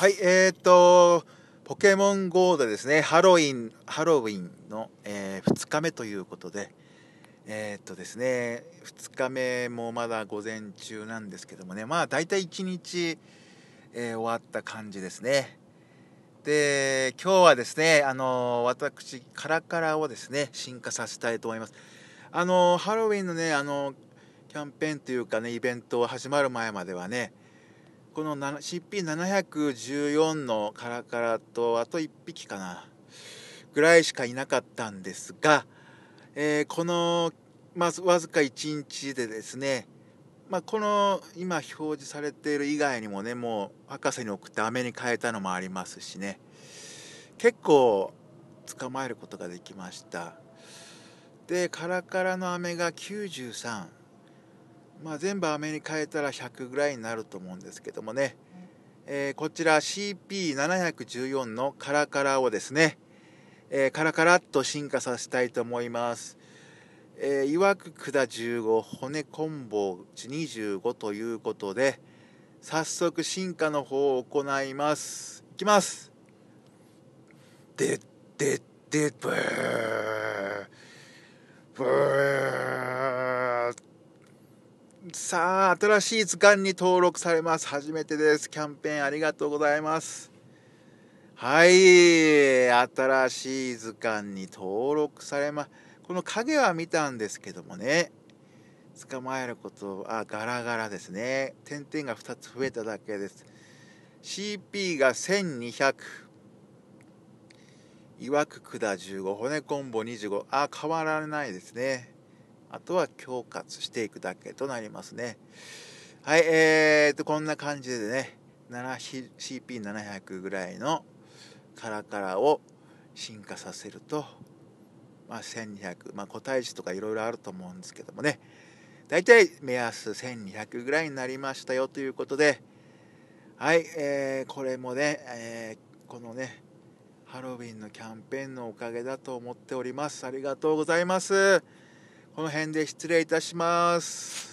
はい、えー、と、ポケモン GO でですね、ハロウィン、ハロウィンの、えー、2日目ということで、えー、っとですね、2日目もまだ午前中なんですけどもね、まあ大体1日、えー、終わった感じですね。で、今日はですね、あの私、カラカラをですね、進化させたいと思います。あのハロウィンのね、あのキャンペーンというかね、イベント始まる前まではね、この CP714 のカラカラとあと1匹かなぐらいしかいなかったんですが、えー、この、まあ、わずか1日でですね、まあ、この今表示されている以外にもねもう博士に送って飴に変えたのもありますしね結構捕まえることができましたでカラカラの飴が93まあ、全部アメに変えたら100ぐらいになると思うんですけどもね、えー、こちら CP714 のカラカラをですね、えー、カラカラっと進化させたいと思います。えー、いわく管15骨コンボ25ということで早速進化の方を行いますいきますでででブーさあ、新しい図鑑に登録されます。初めてです。キャンペーンありがとうございます。はい、新しい図鑑に登録されます。この影は見たんですけどもね、捕まえること、あ、ガラガラですね。点々が2つ増えただけです。CP が1200。いわく管15、骨コンボ25。あ、変わられないですね。あとは強化していくだけとなりますね。はい、えー、と、こんな感じでね、CP700 ぐらいのカラカラを進化させると、まあ、1200、まあ、個体値とかいろいろあると思うんですけどもね、大体目安1200ぐらいになりましたよということで、はい、えー、これもね、えー、このね、ハロウィンのキャンペーンのおかげだと思っております。ありがとうございます。この辺で失礼いたします。